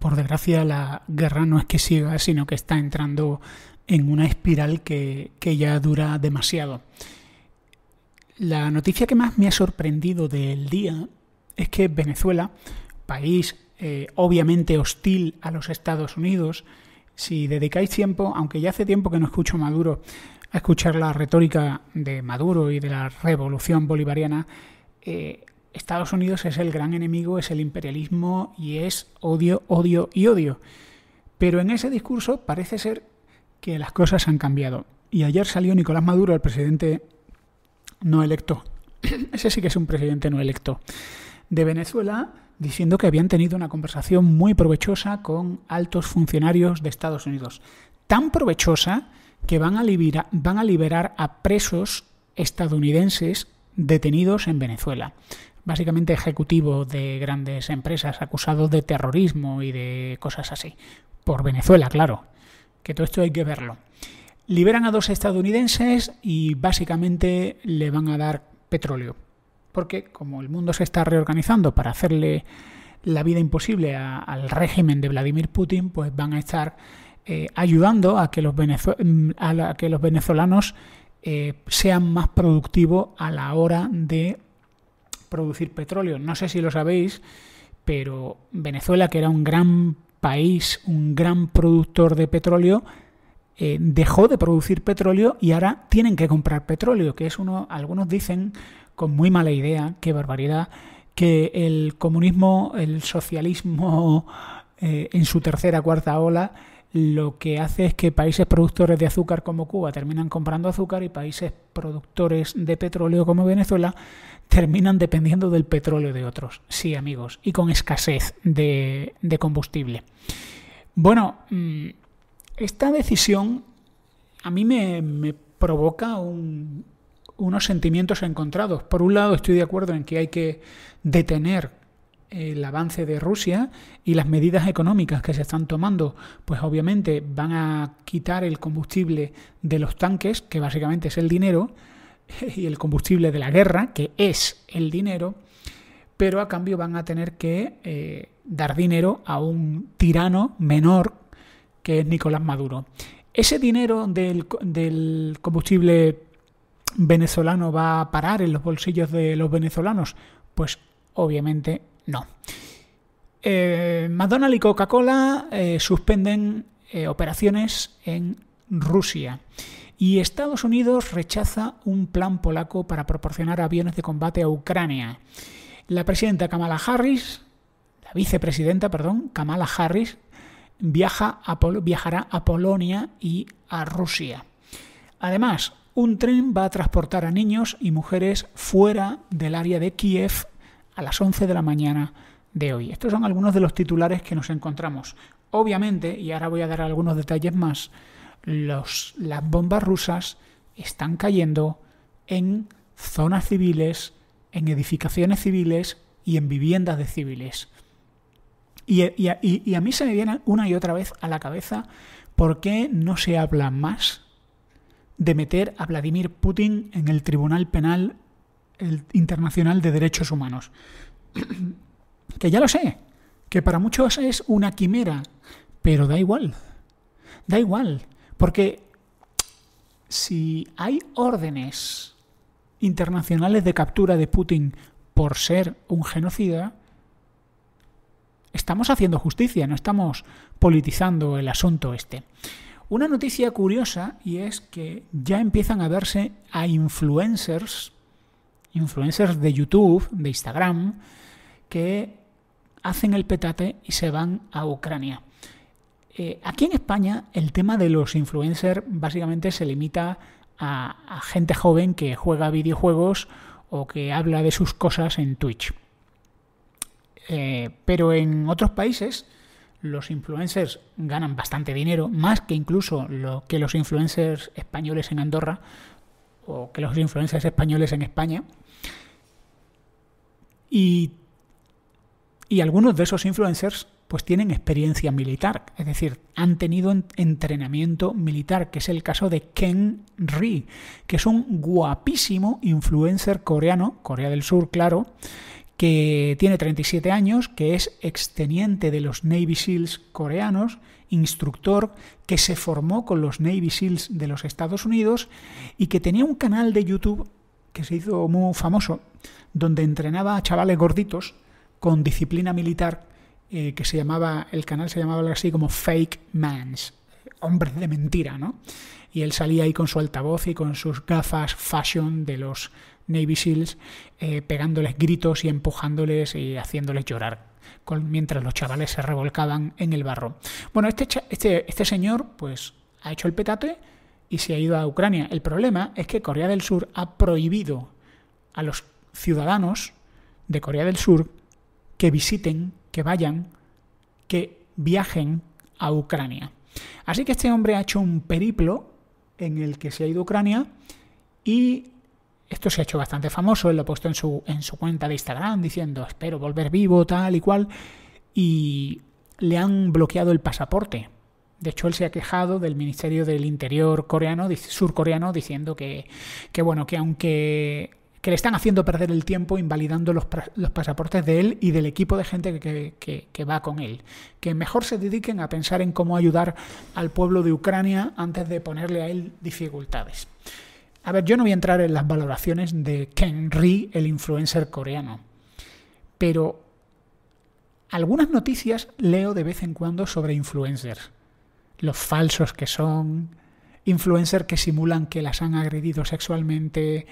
por desgracia, la guerra no es que siga, sino que está entrando en una espiral que, ya dura demasiado. La noticia que más me ha sorprendido del día es que Venezuela, país eh, obviamente hostil a los Estados Unidos, si dedicáis tiempo, aunque ya hace tiempo que no escucho a Maduro, a escuchar la retórica de Maduro y de la revolución bolivariana, eh, Estados Unidos es el gran enemigo, es el imperialismo y es odio, odio y odio. Pero en ese discurso parece ser que las cosas han cambiado. Y ayer salió Nicolás Maduro, el presidente no electo. Ese sí que es un presidente no electo. De Venezuela, diciendo que habían tenido una conversación muy provechosa con altos funcionarios de Estados Unidos. Tan provechosa que van a, van a liberar a presos estadounidenses detenidos en Venezuela básicamente ejecutivo de grandes empresas acusados de terrorismo y de cosas así. Por Venezuela, claro. Que todo esto hay que verlo. Liberan a dos estadounidenses y básicamente le van a dar petróleo. Porque como el mundo se está reorganizando para hacerle la vida imposible al régimen de Vladimir Putin, pues van a estar eh, ayudando a que los, a que los venezolanos eh, sean más productivos a la hora de producir petróleo. No sé si lo sabéis, pero Venezuela, que era un gran país, un gran productor de petróleo, eh, dejó de producir petróleo y ahora tienen que comprar petróleo, que es uno, algunos dicen con muy mala idea, qué barbaridad, que el comunismo, el socialismo eh, en su tercera, cuarta ola, lo que hace es que países productores de azúcar como Cuba terminan comprando azúcar y países productores de petróleo como Venezuela terminan dependiendo del petróleo de otros. Sí, amigos, y con escasez de, combustible. Bueno, mm, esta decisión a mí me, provoca unos sentimientos encontrados. Por un lado, estoy de acuerdo en que hay que detener el avance de Rusia y las medidas económicas que se están tomando, pues obviamente van a quitar el combustible de los tanques, que básicamente es el dinero, y el combustible de la guerra, que es el dinero, pero a cambio van a tener que eh, dar dinero a un tirano menor que es Nicolás Maduro. Ese dinero del, combustible venezolano va a parar en los bolsillos de los venezolanos? Pues obviamente no. Eh, McDonald's y Coca-Cola eh, suspenden eh, operaciones en Rusia. Y Estados Unidos rechaza un plan polaco para proporcionar aviones de combate a Ucrania. La presidenta Kamala Harris, la vicepresidenta, perdón, Kamala Harris, viaja viajará a Polonia y a Rusia. Además, un tren va a transportar a niños y mujeres fuera del área de Kiev a las 11 de la mañana de hoy. Estos son algunos de los titulares que nos encontramos. Obviamente, y ahora voy a dar algunos detalles más, las bombas rusas están cayendo en zonas civiles, en edificaciones civiles y en viviendas de civiles. Y, a, y, a mí se me viene una y otra vez a la cabeza por qué no se habla más de meter a Vladimir Putin en el Tribunal Penal Internacional de Derechos Humanos. que ya lo sé, que para muchos es una quimera, pero da igual. Da igual, porque si hay órdenes internacionales de captura de Putin por ser un genocida, estamos haciendo justicia, no estamos politizando el asunto este. Una noticia curiosa y es que ya empiezan a verse a influencers, influencers de YouTube, de Instagram, que hacen el petate y se van a Ucrania. Eh, aquí en España el tema de los influencers básicamente se limita a, gente joven que juega videojuegos o que habla de sus cosas en Twitch. Eh, pero en otros países los influencers ganan bastante dinero, más que incluso lo que los influencers españoles en Andorra o que los influencers españoles en España. y algunos de esos influencers pues tienen experiencia militar, es decir, han tenido entrenamiento militar, que es el caso de Ken Ri, que es un guapísimo influencer coreano, Corea del Sur, claro, que tiene 37 años, que es exteniente de los Navy SEALs coreanos, instructor, que se formó con los Navy SEALs de los Estados Unidos y que tenía un canal de YouTube que se hizo muy famoso, donde entrenaba a chavales gorditos con disciplina militar eh, que se llamaba, el canal se llamaba así como Fake Mans, hombres de mentira, ¿no? Y él salía ahí con su altavoz y con sus gafas fashion de los Navy SEALs, eh, pegándoles gritos y empujándoles y haciéndoles llorar mientras los chavales se revolcaban en el barro. Bueno, este, este, este señor pues ha hecho el petate y se ha ido a Ucrania. El problema es que Corea del Sur ha prohibido a los ciudadanos de Corea del Sur que visiten que vayan, que viajen a Ucrania. Así que este hombre ha hecho un periplo en el que se ha ido a Ucrania y esto se ha hecho bastante famoso, él lo ha puesto en su, en su cuenta de Instagram diciendo espero volver vivo, tal y cual, y le han bloqueado el pasaporte. De hecho, él se ha quejado del Ministerio del Interior coreano, surcoreano, diciendo que, que bueno, que aunque que le están haciendo perder el tiempo invalidando los, pasaportes de él y del equipo de gente que, que, va con él. Que mejor se dediquen a pensar en cómo ayudar al pueblo de Ucrania antes de ponerle a él dificultades. A ver, yo no voy a entrar en las valoraciones de Ken Ri, el influencer coreano, pero algunas noticias leo de vez en cuando sobre influencers. Los falsos que son, influencers que simulan que las han agredido sexualmente,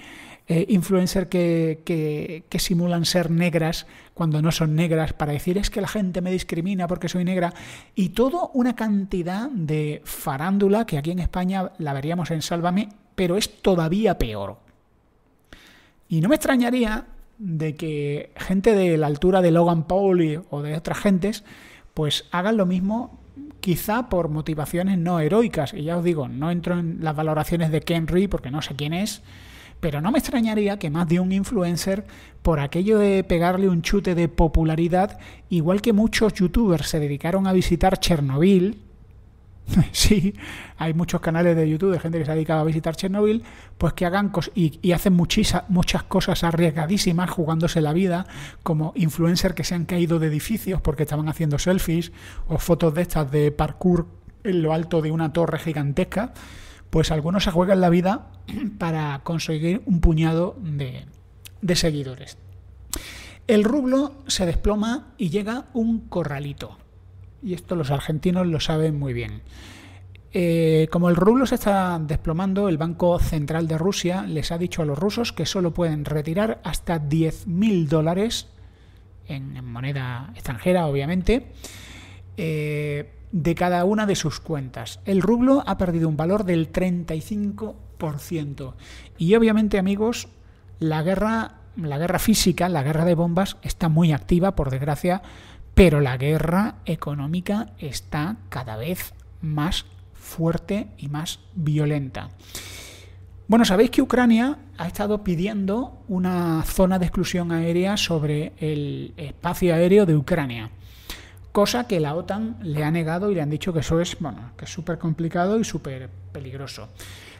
influencers eh, influencer que, simulan ser negras cuando no son negras para decir es que la gente me discrimina porque soy negra y toda una cantidad de farándula que aquí en España la veríamos en Sálvame, pero es todavía peor. Y no me extrañaría de que gente de la altura de Logan Paul o de otras gentes pues hagan lo mismo quizá por motivaciones no heroicas. Y ya os digo, no entro en las valoraciones de Kenry porque no sé quién es, pero no me extrañaría que más de un influencer, por aquello de pegarle un chute de popularidad, igual que muchos youtubers se dedicaron a visitar Chernobyl, sí, hay muchos canales de YouTube de gente que se ha dedicado a visitar Chernobyl, pues que hagan cosas y, hacen muchísimas, muchas cosas arriesgadísimas jugándose la vida, como influencers que se han caído de edificios porque estaban haciendo selfies o fotos de estas de parkour en lo alto de una torre gigantesca, pues algunos se juegan la vida para conseguir un puñado de seguidores. El rublo se desploma y llega un corralito y esto los argentinos lo saben muy bien. Eh, como el rublo se está desplomando, el Banco Central de Rusia les ha dicho a los rusos que solo pueden retirar hasta 10.000 dólares en, moneda extranjera, obviamente, eh, de cada una de sus cuentas. El rublo ha perdido un valor del 35%. Y obviamente, amigos, la guerra, la guerra física, la guerra de bombas, está muy activa, por desgracia, pero la guerra económica está cada vez más fuerte y más violenta. Bueno, sabéis que Ucrania ha estado pidiendo una zona de exclusión aérea sobre el espacio aéreo de Ucrania, cosa que la OTAN le ha negado y le han dicho que eso es, bueno, que es súper complicado y súper peligroso.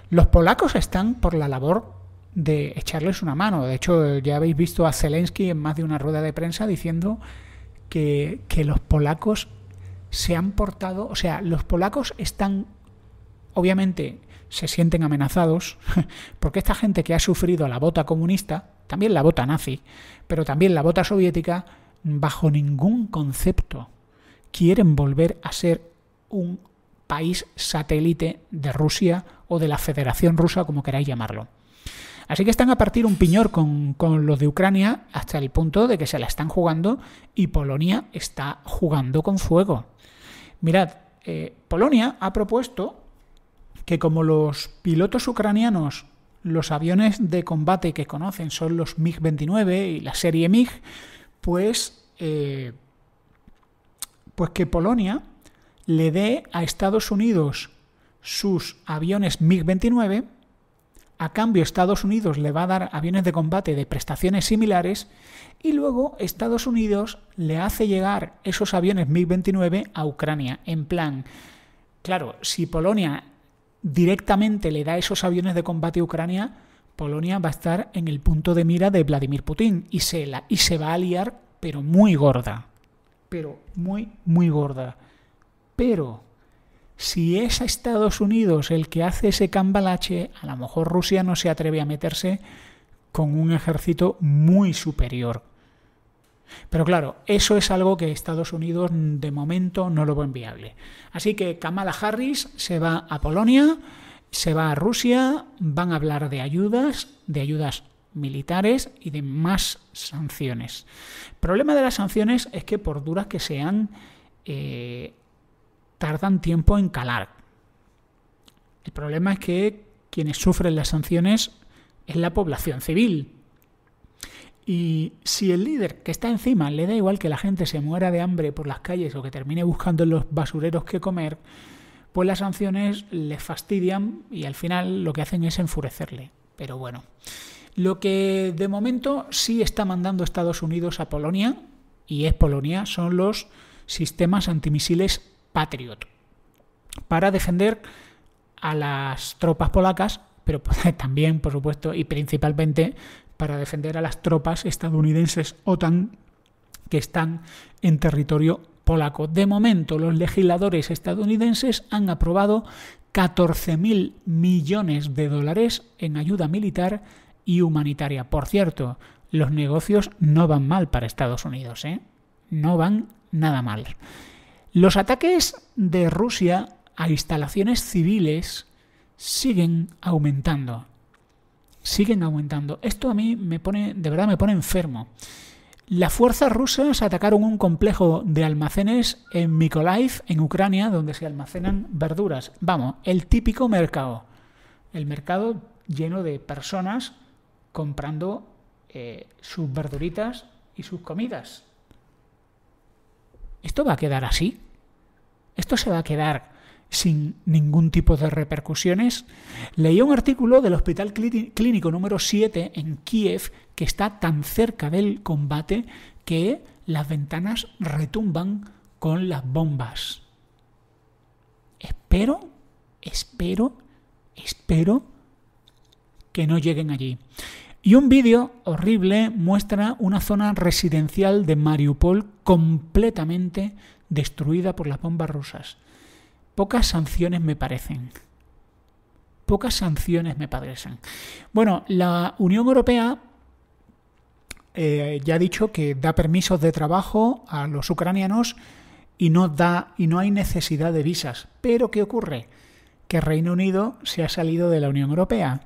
Los polacos están por la labor de echarles una mano. De hecho, ya habéis visto a Zelensky en más de una rueda de prensa diciendo que, los polacos se han portado, o sea, los polacos están, obviamente, se sienten amenazados, porque esta gente que ha sufrido la bota comunista, también la bota nazi, pero también la bota soviética, bajo ningún concepto quieren volver a ser un país satélite de Rusia o de la Federación Rusa, como queráis llamarlo. Así que están a partir un piñor con, los de Ucrania hasta el punto de que se la están jugando y Polonia está jugando con fuego. Mirad, eh, Polonia ha propuesto que como los pilotos ucranianos, los aviones de combate que conocen son los MiG-29 y la serie MiG, pues, eh, pues que Polonia le dé a Estados Unidos sus aviones MiG-29 a cambio, Estados Unidos le va a dar aviones de combate de prestaciones similares y luego Estados Unidos le hace llegar esos aviones MiG-29 a Ucrania. En plan, claro, si Polonia directamente le da esos aviones de combate a Ucrania, Polonia va a estar en el punto de mira de Vladimir Putin y se, la, y se va a liar, pero muy gorda. Pero muy, muy gorda. Pero si es a Estados Unidos el que hace ese cambalache, a lo mejor Rusia no se atreve a meterse con un ejército muy superior. Pero claro, eso es algo que Estados Unidos de momento no lo ve enviable. Así que Kamala Harris se va a Polonia, se va a Rusia, van a hablar de ayudas, de ayudas militares y de más sanciones. El problema de las sanciones es que por duras que sean, eh, tardan tiempo en calar. El problema es que quienes sufren las sanciones es la población civil. Y si el líder que está encima le da igual que la gente se muera de hambre por las calles o que termine buscando en los basureros que comer, pues las sanciones le fastidian y al final lo que hacen es enfurecerle. Pero bueno, lo que de momento sí está mandando Estados Unidos a Polonia, y es Polonia, son los sistemas antimisiles Patriot para defender a las tropas polacas, pero también, por supuesto, y principalmente para defender a las tropas estadounidenses OTAN que están en territorio polaco. De momento, los legisladores estadounidenses han aprobado 14.000 millones de dólares en ayuda militar y humanitaria. Por cierto, los negocios no van mal para Estados Unidos, ¿eh? No van nada mal. Los ataques de Rusia a instalaciones civiles siguen aumentando. Siguen aumentando. Esto a mí me pone, de verdad me pone enfermo. Las fuerzas rusas atacaron un complejo de almacenes en Mykolaiv, en Ucrania, donde se almacenan verduras. Vamos, el típico mercado. El mercado lleno de personas comprando eh, sus verduritas y sus comidas. ¿Esto va a quedar así? ¿Esto se va a quedar sin ningún tipo de repercusiones? Leí un artículo del Hospital Clínico número 7 en Kiev que está tan cerca del combate que las ventanas retumban con las bombas. Espero, espero, espero que no lleguen allí. Y un vídeo horrible muestra una zona residencial de Mariupol completamente destruida por las bombas rusas. Pocas sanciones me parecen. Pocas sanciones me parecen. Bueno, la Unión Europea eh, ya ha dicho que da permisos de trabajo a los ucranianos y no, da, y no hay necesidad de visas. Pero ¿qué ocurre? Que Reino Unido se ha salido de la Unión Europea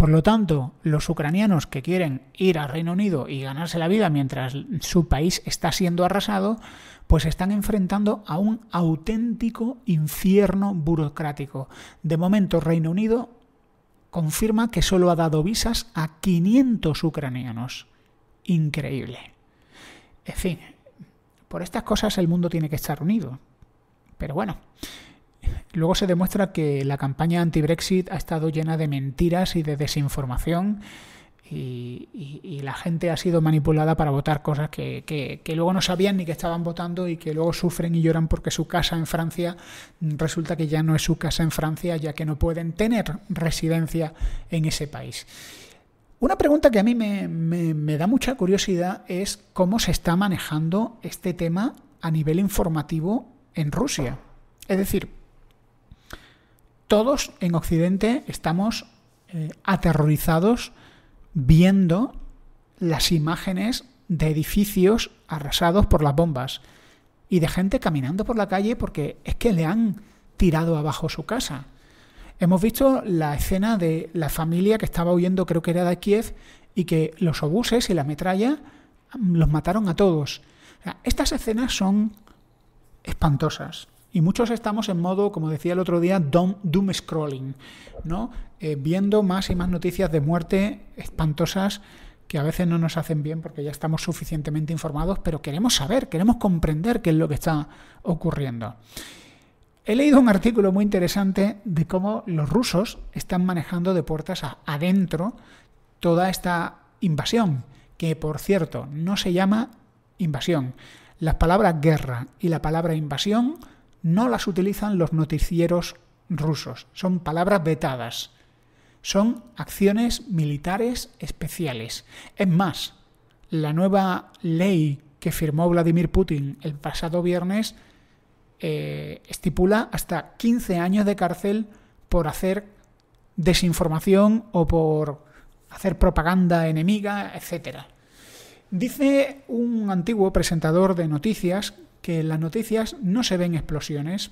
por lo tanto, los ucranianos que quieren ir al Reino Unido y ganarse la vida mientras su país está siendo arrasado, pues están enfrentando a un auténtico infierno burocrático. De momento, Reino Unido confirma que solo ha dado visas a 500 ucranianos. Increíble. En fin, por estas cosas el mundo tiene que estar unido. Pero bueno, Luego se demuestra que la campaña anti-Brexit ha estado llena de mentiras y de desinformación y, la gente ha sido manipulada para votar cosas que, luego no sabían ni que estaban votando y que luego sufren y lloran porque su casa en Francia mm, resulta que ya no es su casa en Francia ya que no pueden tener residencia en ese país. Una pregunta que a mí me, me da mucha curiosidad es cómo se está manejando este tema a nivel informativo en Rusia. Es decir, todos en Occidente estamos eh, aterrorizados viendo las imágenes de edificios arrasados por las bombas y de gente caminando por la calle porque es que le han tirado abajo su casa. Hemos visto la escena de la familia que estaba huyendo, creo que era de Kiev, y que los obuses y la metralla mm, los mataron a todos. estas escenas son espantosas. Y muchos estamos en modo, como decía el otro día, doom, scrolling, ¿no? Eh, viendo más y más noticias de muerte espantosas que a veces no nos hacen bien porque ya estamos suficientemente informados, pero queremos saber, queremos comprender qué es lo que está ocurriendo. He leído un artículo muy interesante de cómo los rusos están manejando de puertas adentro toda esta invasión, que por cierto no se llama invasión. Las palabras guerra y la palabra invasión no las utilizan los noticieros rusos, son palabras vetadas, son acciones militares especiales. Es más, la nueva ley que firmó Vladimir Putin el pasado viernes eh, estipula hasta 15 años de cárcel por hacer desinformación o por hacer propaganda enemiga, etc. Dice un antiguo presentador de noticias que en las noticias no se ven explosiones,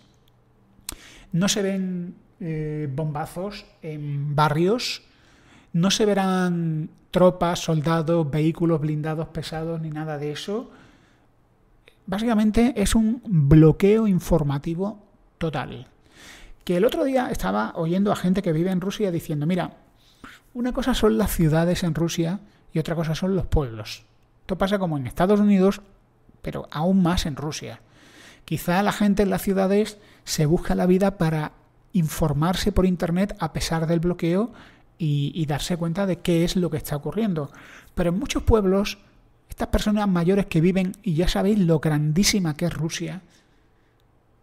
no se ven eh, bombazos en barrios, no se verán tropas, soldados, vehículos blindados pesados ni nada de eso. Básicamente es un bloqueo informativo total. Que el otro día estaba oyendo a gente que vive en Rusia diciendo, mira, una cosa son las ciudades en Rusia y otra cosa son los pueblos. Esto pasa como en Estados Unidos pero aún más en Rusia. Quizá la gente en las ciudades se busca la vida para informarse por Internet a pesar del bloqueo y, darse cuenta de qué es lo que está ocurriendo. Pero en muchos pueblos, estas personas mayores que viven, y ya sabéis lo grandísima que es Rusia,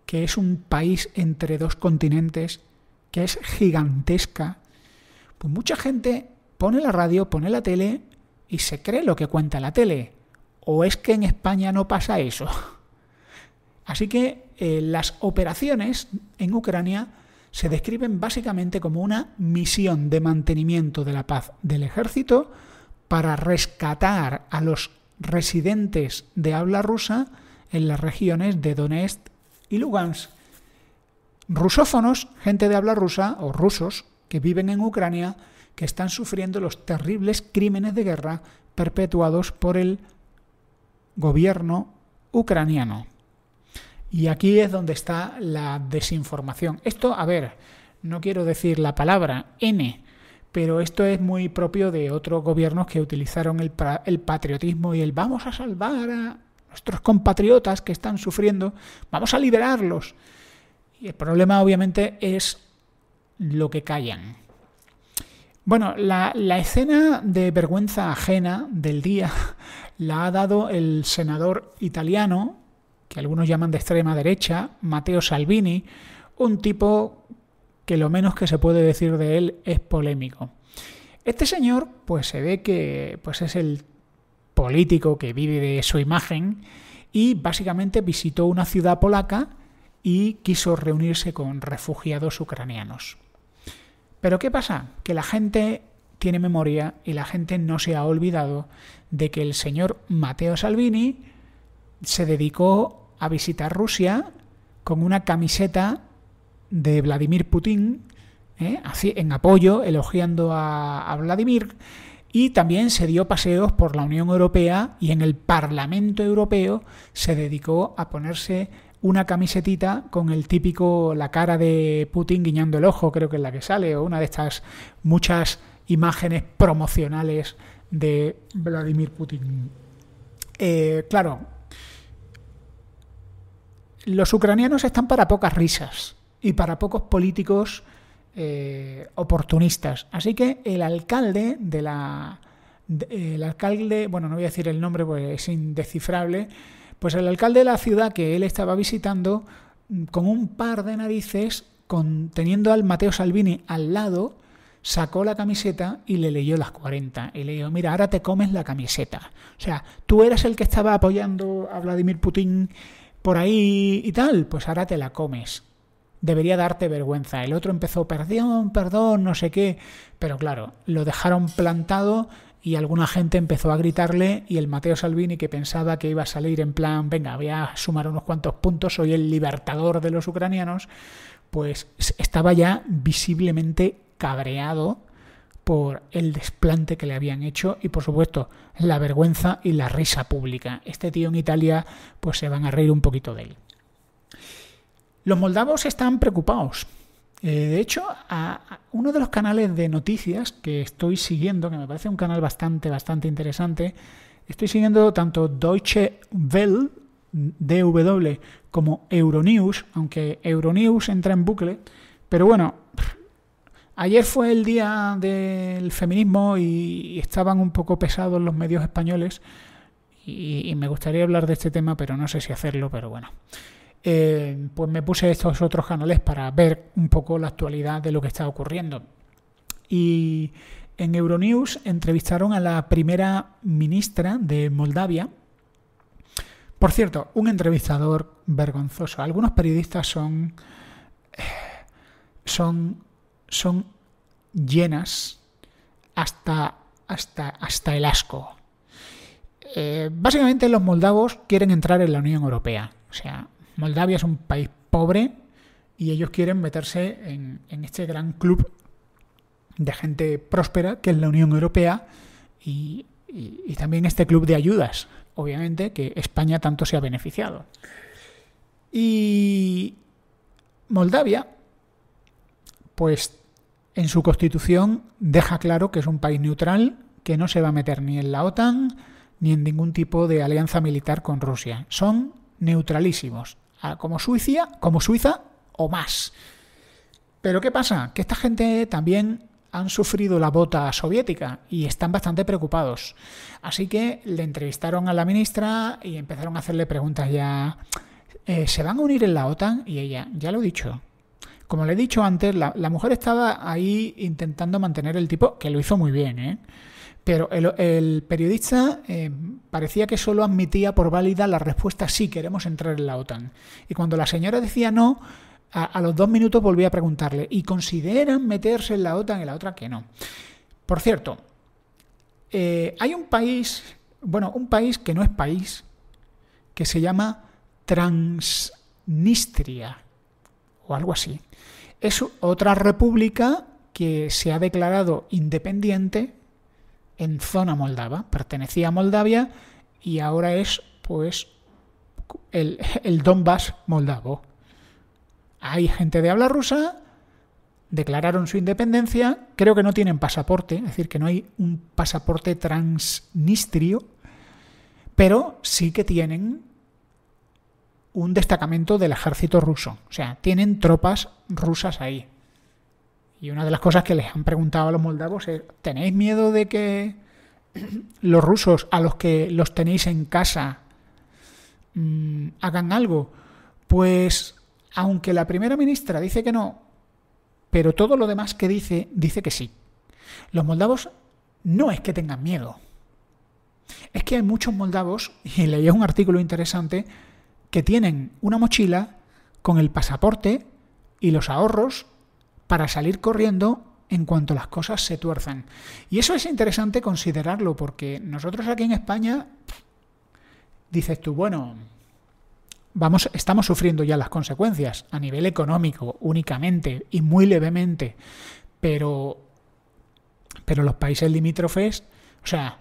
que es un país entre dos continentes, que es gigantesca, pues mucha gente pone la radio, pone la tele y se cree lo que cuenta la tele. ¿O es que en España no pasa eso? Así que eh, las operaciones en Ucrania se describen básicamente como una misión de mantenimiento de la paz del ejército para rescatar a los residentes de habla rusa en las regiones de Donetsk y Lugansk. Rusófonos, gente de habla rusa o rusos que viven en Ucrania, que están sufriendo los terribles crímenes de guerra perpetuados por el gobierno ucraniano. Y aquí es donde está la desinformación. Esto, a ver, no quiero decir la palabra N, pero esto es muy propio de otros gobiernos que utilizaron el, el patriotismo y el vamos a salvar a nuestros compatriotas que están sufriendo, vamos a liberarlos. Y el problema obviamente es lo que callan. Bueno, la, la escena de vergüenza ajena del día la ha dado el senador italiano, que algunos llaman de extrema derecha, Matteo Salvini, un tipo que lo menos que se puede decir de él es polémico. Este señor, pues se ve que pues es el político que vive de su imagen y básicamente visitó una ciudad polaca y quiso reunirse con refugiados ucranianos. Pero ¿qué pasa? Que la gente tiene memoria y la gente no se ha olvidado de que el señor Matteo Salvini se dedicó a visitar Rusia con una camiseta de Vladimir Putin, ¿eh? Así, en apoyo, elogiando a, a Vladimir, y también se dio paseos por la Unión Europea y en el Parlamento Europeo se dedicó a ponerse una camisetita con el típico la cara de Putin guiñando el ojo, creo que es la que sale, o una de estas muchas imágenes promocionales de Vladimir Putin. Eh, claro, los ucranianos están para pocas risas y para pocos políticos eh, oportunistas. Así que el alcalde de la... Eh, el alcalde, bueno, no voy a decir el nombre es indescifrable, pues el alcalde de la ciudad que él estaba visitando, mm, con un par de narices, conteniendo teniendo al Mateo Salvini al lado, sacó la camiseta y le leyó las 40. Y le dijo, mira, ahora te comes la camiseta. O sea, tú eras el que estaba apoyando a Vladimir Putin por ahí y tal, pues ahora te la comes. Debería darte vergüenza. El otro empezó, perdón, perdón, no sé qué. Pero claro, lo dejaron plantado y alguna gente empezó a gritarle y el Mateo Salvini que pensaba que iba a salir en plan, venga, voy a sumar unos cuantos puntos, soy el libertador de los ucranianos, pues estaba ya visiblemente cabreado por el desplante que le habían hecho y por supuesto la vergüenza y la risa pública. Este tío en Italia pues se van a reír un poquito de él. Los moldavos están preocupados. Eh, de hecho, uno de los canales de noticias que estoy siguiendo, que me parece un canal bastante, bastante interesante, estoy siguiendo tanto Deutsche Welle, DW, como Euronews, aunque Euronews entra en bucle, pero bueno, Ayer fue el día del feminismo y estaban un poco pesados los medios españoles y, me gustaría hablar de este tema, pero no sé si hacerlo, pero bueno. Eh, pues me puse estos otros canales para ver un poco la actualidad de lo que está ocurriendo. Y en Euronews entrevistaron a la primera ministra de Moldavia. Por cierto, un entrevistador vergonzoso. Algunos periodistas son, eh, son son llenas hasta, hasta, hasta el asco. Eh, básicamente los moldavos quieren entrar en la Unión Europea. O sea, Moldavia es un país pobre y ellos quieren meterse en, este gran club de gente próspera que es la Unión Europea y, y también este club de ayudas, obviamente, que España tanto se ha beneficiado. Y Moldavia pues en su constitución deja claro que es un país neutral, que no se va a meter ni en la OTAN ni en ningún tipo de alianza militar con Rusia. Son neutralísimos, como Suiza, como Suiza o más. Pero ¿qué pasa? Que esta gente también han sufrido la bota soviética y están bastante preocupados. Así que le entrevistaron a la ministra y empezaron a hacerle preguntas ya. Eh, ¿Se van a unir en la OTAN? Y ella, ya lo he dicho, como le he dicho antes, la, mujer estaba ahí intentando mantener el tipo, que lo hizo muy bien, ¿eh? Pero el, periodista eh, parecía que solo admitía por válida la respuesta sí queremos entrar en la OTAN. Y cuando la señora decía no, a, los dos minutos volvía a preguntarle, ¿y consideran meterse en la OTAN y la otra que no? Por cierto, eh, hay un país, bueno, un país que no es país, que se llama Transnistria o algo así. Es otra república que se ha declarado independiente en zona moldava, pertenecía a Moldavia y ahora es pues el, el Donbass moldavo. Hay gente de habla rusa, declararon su independencia, creo que no tienen pasaporte, es decir, que no hay un pasaporte transnistrio, pero sí que tienen un destacamento del ejército ruso. O sea, tienen tropas rusas ahí. Y una de las cosas que les han preguntado a los moldavos es, ¿tenéis miedo de que los rusos a los que los tenéis en casa mm, hagan algo? Pues aunque la primera ministra dice que no, pero todo lo demás que dice dice que sí. Los moldavos no es que tengan miedo. Es que hay muchos moldavos, y leí un artículo interesante, que tienen una mochila con el pasaporte y los ahorros para salir corriendo en cuanto las cosas se tuerzan. Y eso es interesante considerarlo porque nosotros aquí en España dices tú, bueno, vamos estamos sufriendo ya las consecuencias a nivel económico únicamente y muy levemente, pero pero los países limítrofes, o sea,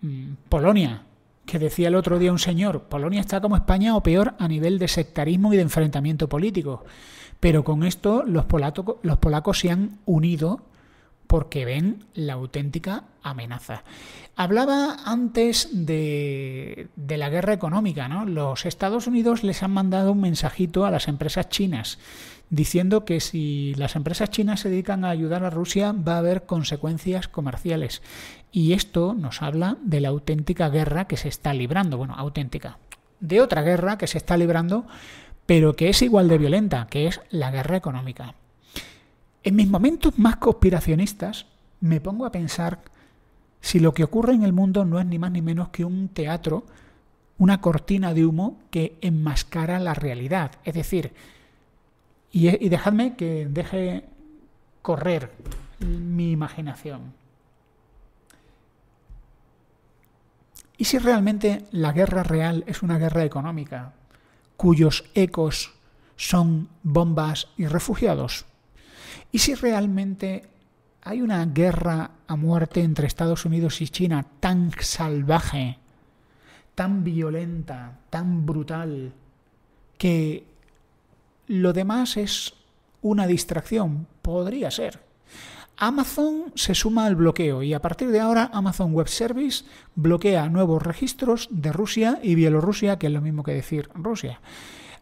mm, Polonia, que decía el otro día un señor, Polonia está como España o peor a nivel de sectarismo y de enfrentamiento político. Pero con esto los, los polacos se han unido porque ven la auténtica amenaza. Hablaba antes de, de, la guerra económica, ¿no? Los Estados Unidos les han mandado un mensajito a las empresas chinas diciendo que si las empresas chinas se dedican a ayudar a Rusia va a haber consecuencias comerciales. Y esto nos habla de la auténtica guerra que se está librando, bueno, auténtica, de otra guerra que se está librando, pero que es igual de violenta, que es la guerra económica. En mis momentos más conspiracionistas me pongo a pensar si lo que ocurre en el mundo no es ni más ni menos que un teatro, una cortina de humo que enmascara la realidad. Es decir, y, dejadme que deje correr mi imaginación. ¿Y si realmente la guerra real es una guerra económica, cuyos ecos son bombas y refugiados? ¿Y si realmente hay una guerra a muerte entre Estados Unidos y China tan salvaje, tan violenta, tan brutal, que lo demás es una distracción, podría ser. Amazon se suma al bloqueo y a partir de ahora Amazon Web Service bloquea nuevos registros de Rusia y Bielorrusia, que es lo mismo que decir Rusia.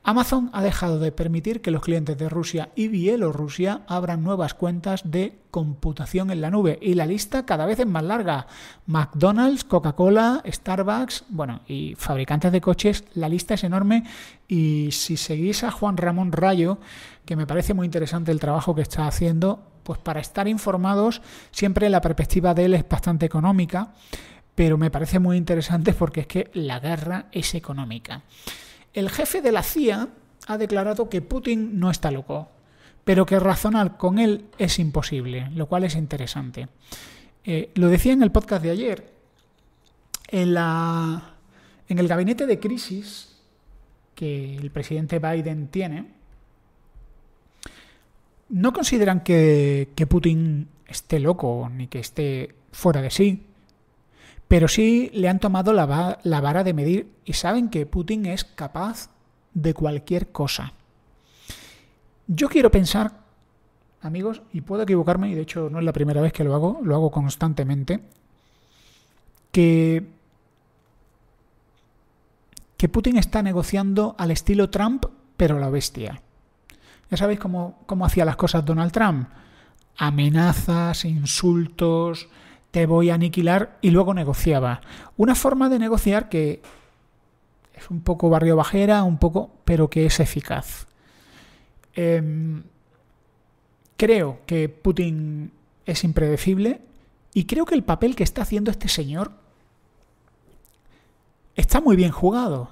Amazon ha dejado de permitir que los clientes de Rusia y Bielorrusia abran nuevas cuentas de computación en la nube y la lista cada vez es más larga. McDonald's, Coca-Cola, Starbucks, bueno, y fabricantes de coches, la lista es enorme y si seguís a Juan Ramón Rayo, que me parece muy interesante el trabajo que está haciendo, pues para estar informados siempre la perspectiva de él es bastante económica, pero me parece muy interesante porque es que la guerra es económica. El jefe de la CIA ha declarado que Putin no está loco, pero que razonar con él es imposible, lo cual es interesante. Eh, lo decía en el podcast de ayer, en, el gabinete de crisis que el presidente Biden tiene, no consideran que Putin esté loco ni que esté fuera de sí, pero sí le han tomado la, vara de medir y saben que Putin es capaz de cualquier cosa. Yo quiero pensar, amigos, y puedo equivocarme, y de hecho no es la primera vez que lo hago, lo hago constantemente, que, que Putin está negociando al estilo Trump, pero la bestia. Ya sabéis cómo, cómo hacía las cosas Donald Trump. Amenazas, insultos, te voy a aniquilar y luego negociaba. Una forma de negociar que es un poco barrio bajera, un poco, pero que es eficaz. Em, creo que Putin es impredecible y creo que el papel que está haciendo este señor está muy bien jugado.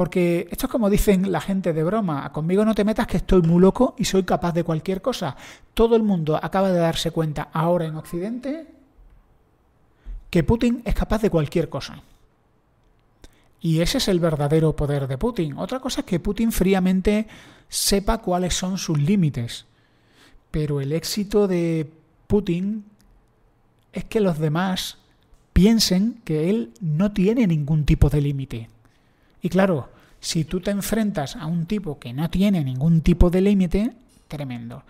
Porque esto es como dicen la gente de broma, conmigo no te metas que estoy muy loco y soy capaz de cualquier cosa. Todo el mundo acaba de darse cuenta ahora en Occidente que Putin es capaz de cualquier cosa. Y ese es el verdadero poder de Putin. Otra cosa es que Putin fríamente sepa cuáles son sus límites. Pero el éxito de Putin es que los demás piensen que él no tiene ningún tipo de límite. Y claro, si tú te enfrentas a un tipo que no tiene ningún tipo de límite, tremendo.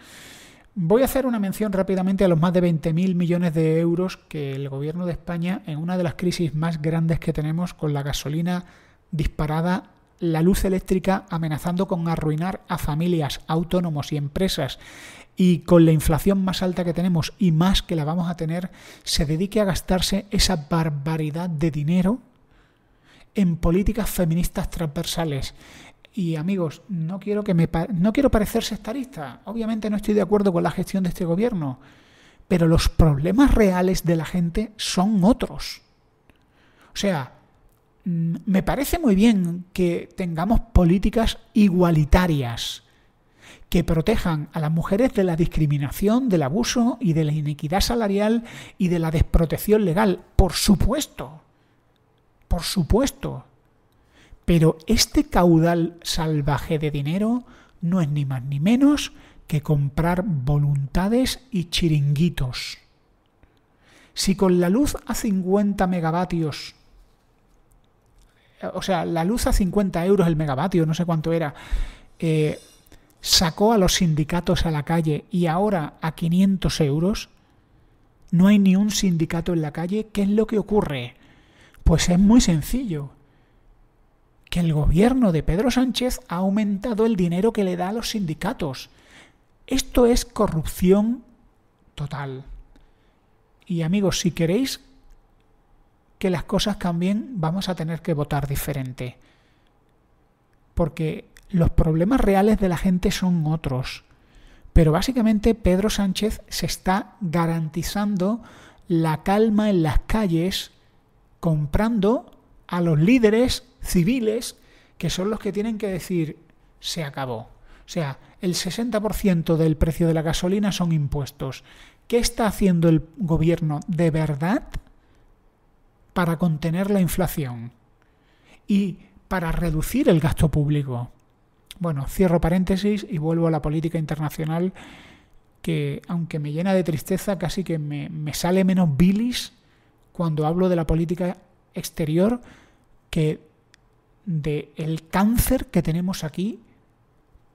Voy a hacer una mención rápidamente a los más de 20.000 millones de euros que el gobierno de España, en una de las crisis más grandes que tenemos, con la gasolina disparada, la luz eléctrica amenazando con arruinar a familias, autónomos y empresas, y con la inflación más alta que tenemos y más que la vamos a tener, se dedique a gastarse esa barbaridad de dinero en políticas feministas transversales. Y amigos, no quiero, que me no quiero parecer sectarista. Obviamente no estoy de acuerdo con la gestión de este gobierno, pero los problemas reales de la gente son otros. O sea, mm, me parece muy bien que tengamos políticas igualitarias que protejan a las mujeres de la discriminación, del abuso y de la inequidad salarial y de la desprotección legal, por supuesto por supuesto. Pero este caudal salvaje de dinero no es ni más ni menos que comprar voluntades y chiringuitos. Si con la luz a 50 megavatios, o sea, la luz a 50 euros el megavatio, no sé cuánto era, eh, sacó a los sindicatos a la calle y ahora a 500 euros, no hay ni un sindicato en la calle, ¿qué es lo que ocurre? Pues es muy sencillo. Que el gobierno de Pedro Sánchez ha aumentado el dinero que le da a los sindicatos. Esto es corrupción total. Y amigos, si queréis que las cosas cambien, vamos a tener que votar diferente. Porque los problemas reales de la gente son otros. Pero básicamente Pedro Sánchez se está garantizando la calma en las calles comprando a los líderes civiles que son los que tienen que decir se acabó. O sea, el 60% del precio de la gasolina son impuestos. ¿Qué está haciendo el gobierno de verdad para contener la inflación y para reducir el gasto público? Bueno, cierro paréntesis y vuelvo a la política internacional que, aunque me llena de tristeza, casi que me, sale menos bilis cuando hablo de la política exterior que de el cáncer que tenemos aquí,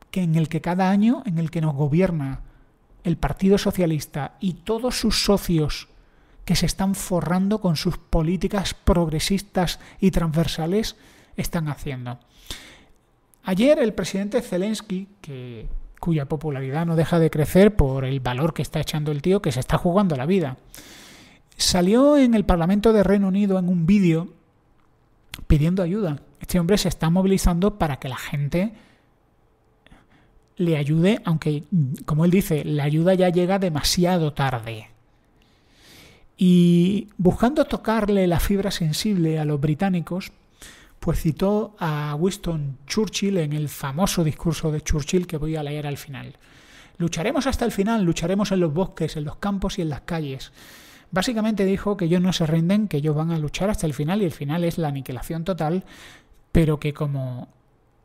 que en el que cada año en el que nos gobierna el Partido Socialista y todos sus socios que se están forrando con sus políticas progresistas y transversales están haciendo. Ayer el presidente Zelensky, cuya popularidad no deja de crecer por el valor que está echando el tío, que se está jugando la vida, salió en el Parlamento de Reino Unido en un vídeo pidiendo ayuda. Este hombre se está movilizando para que la gente le ayude, aunque, como él dice, la ayuda ya llega demasiado tarde. Y buscando tocarle la fibra sensible a los británicos, pues citó a Winston Churchill en el famoso discurso de Churchill que voy a leer al final. Lucharemos hasta el final, lucharemos en los bosques, en los campos y en las calles. Básicamente dijo que ellos no se rinden, que ellos van a luchar hasta el final y el final es la aniquilación total, pero que como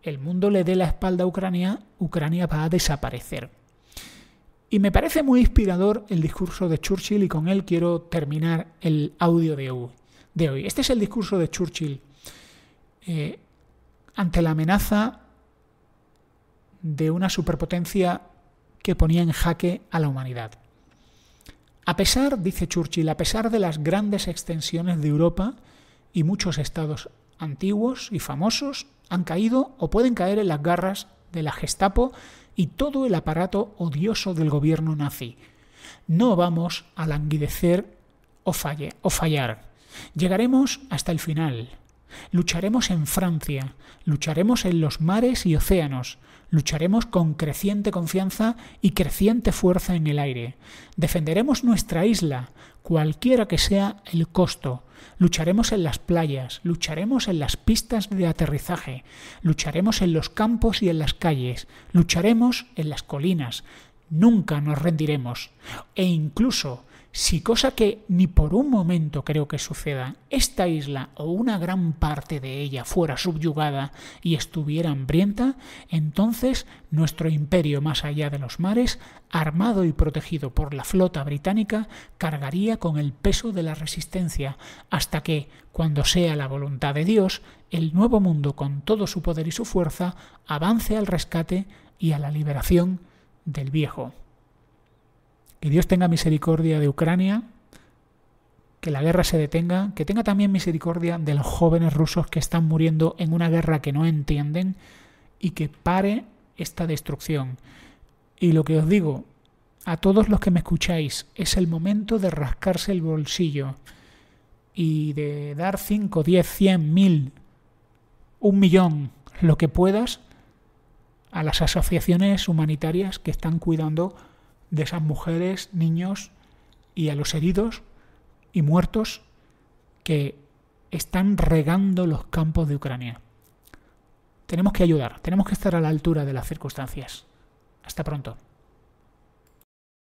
el mundo le dé la espalda a Ucrania, Ucrania va a desaparecer. Y me parece muy inspirador el discurso de Churchill y con él quiero terminar el audio de hoy. Este es el discurso de Churchill eh, ante la amenaza de una superpotencia que ponía en jaque a la humanidad. A pesar, dice Churchill, a pesar de las grandes extensiones de Europa y muchos estados antiguos y famosos han caído o pueden caer en las garras de la Gestapo y todo el aparato odioso del gobierno nazi. No vamos a languidecer o, falle, o fallar. Llegaremos hasta el final. Lucharemos en Francia, lucharemos en los mares y océanos, lucharemos con creciente confianza y creciente fuerza en el aire. Defenderemos nuestra isla, cualquiera que sea el costo. Lucharemos en las playas, lucharemos en las pistas de aterrizaje, lucharemos en los campos y en las calles, lucharemos en las colinas. Nunca nos rendiremos. E incluso si cosa que ni por un momento creo que suceda, esta isla o una gran parte de ella fuera subyugada y estuviera hambrienta, entonces nuestro imperio más allá de los mares, armado y protegido por la flota británica, cargaría con el peso de la resistencia, hasta que, cuando sea la voluntad de Dios, el nuevo mundo con todo su poder y su fuerza avance al rescate y a la liberación del viejo. Que Dios tenga misericordia de Ucrania, que la guerra se detenga, que tenga también misericordia de los jóvenes rusos que están muriendo en una guerra que no entienden y que pare esta destrucción. Y lo que os digo, a todos los que me escucháis, es el momento de rascarse el bolsillo y de dar 5, 10, 100, 1000, un millón, lo que puedas, a las asociaciones humanitarias que están cuidando de esas mujeres, niños y a los heridos y muertos que están regando los campos de Ucrania. Tenemos que ayudar, tenemos que estar a la altura de las circunstancias. Hasta pronto.